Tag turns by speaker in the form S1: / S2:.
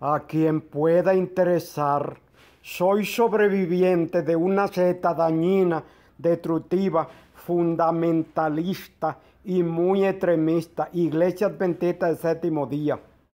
S1: A quien pueda interesar, soy sobreviviente de una seta dañina, destructiva, fundamentalista y muy extremista, Iglesia Adventista del Séptimo Día.